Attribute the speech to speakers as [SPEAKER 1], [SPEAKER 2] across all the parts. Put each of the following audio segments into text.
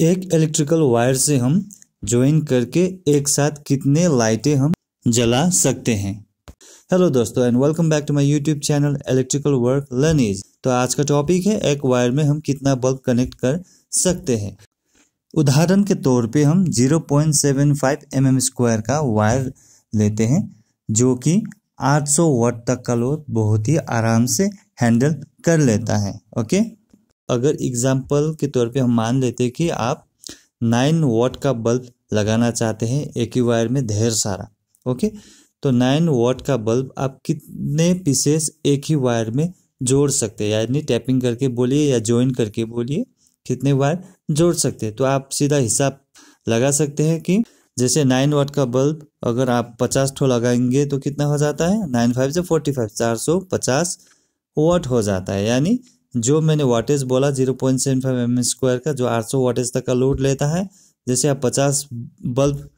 [SPEAKER 1] एक electrical wire से हम ज्वाइन करके एक साथ कितने लाइटें हम जला सकते हैं हेलो दोस्तों and welcome back to my YouTube channel electrical work learnings तो आज का टॉपिक है एक वायर में हम कितना बल्ब कनेक्ट कर सकते हैं उदाहरण के तौर पे हम 0.75 पॉइंट mm स्क्वायर का वायर लेते हैं जो कि 800 वट तक का लोड बहुत ही आराम से हैंडल कर लेता है ओके अगर एग्जाम्पल के तौर पे हम मान लेते हैं कि आप नाइन वॉट का बल्ब लगाना चाहते हैं एक ही वायर में ढेर सारा ओके तो नाइन वॉट का बल्ब आप कितने पीसेस एक ही वायर में जोड़ सकते हैं यानी टैपिंग करके बोलिए या ज्वाइन करके बोलिए कितने वायर जोड़ सकते हैं तो आप सीधा हिसाब लगा सकते हैं कि जैसे नाइन वाट का बल्ब अगर आप पचास ठो लगाएंगे तो कितना हो जाता है नाइन फाइव से फोर्टी फाइव चार सौ पचास वाट हो जाता है यानी जो मैंने वाटेज बोला zero point seven five M square का जो आठ सौ वाटेज तक का लोड लेता है जैसे आप पचास बल्ब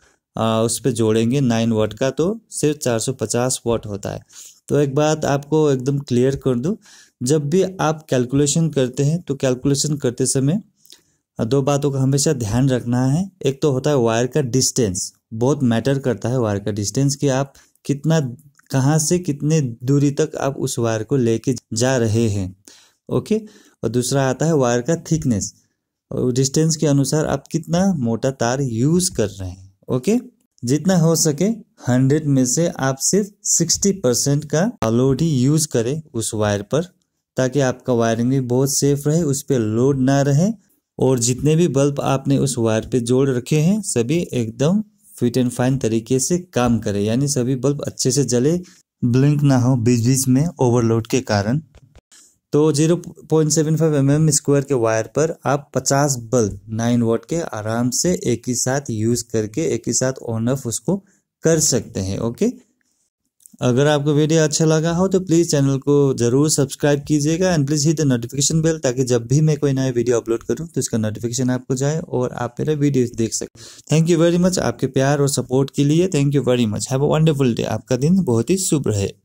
[SPEAKER 1] उस पर जोड़ेंगे नाइन वाट का तो सिर्फ चार सौ पचास वाट होता है तो एक बात आपको एकदम क्लियर कर दूँ जब भी आप कैलकुलेशन करते हैं तो कैलकुलेशन करते समय दो बातों का हमेशा ध्यान रखना है एक तो होता है वायर का डिस्टेंस बहुत मैटर करता है वायर का डिस्टेंस कि आप कितना कहाँ से कितने दूरी तक आप उस वायर को लेके जा रहे हैं ओके और दूसरा आता है वायर का थिकनेस और डिस्टेंस के अनुसार आप कितना मोटा तार यूज कर रहे हैं ओके जितना हो सके हंड्रेड में से आप सिर्फ सिक्सटी परसेंट का लोड ही यूज करें उस वायर पर ताकि आपका वायरिंग भी बहुत सेफ रहे उस पर लोड ना रहे और जितने भी बल्ब आपने उस वायर पे जोड़ रखे हैं सभी एकदम फिट एंड फाइन तरीके से काम करे यानी सभी बल्ब अच्छे से जले ब्लिंक ना हो बीच बीच में ओवरलोड के कारण तो zero point seven five M M square के वायर पर आप पचास बल्ब नाइन वोट के आराम से एक ही साथ यूज करके एक ही साथ ऑन ऑफ उसको कर सकते हैं ओके अगर आपको वीडियो अच्छा लगा हो तो प्लीज़ चैनल को जरूर सब्सक्राइब कीजिएगा and please hit the notification bell ताकि जब भी मैं कोई नया वीडियो अपलोड करूं तो इसका नोटिफिकेशन आपको जाए और आप मेरा वीडियो देख सकें थैंक यू वेरी मच आपके प्यार और सपोर्ट के लिए thank you very much have a wonderful day आपका दिन बहुत ही शुभ रहे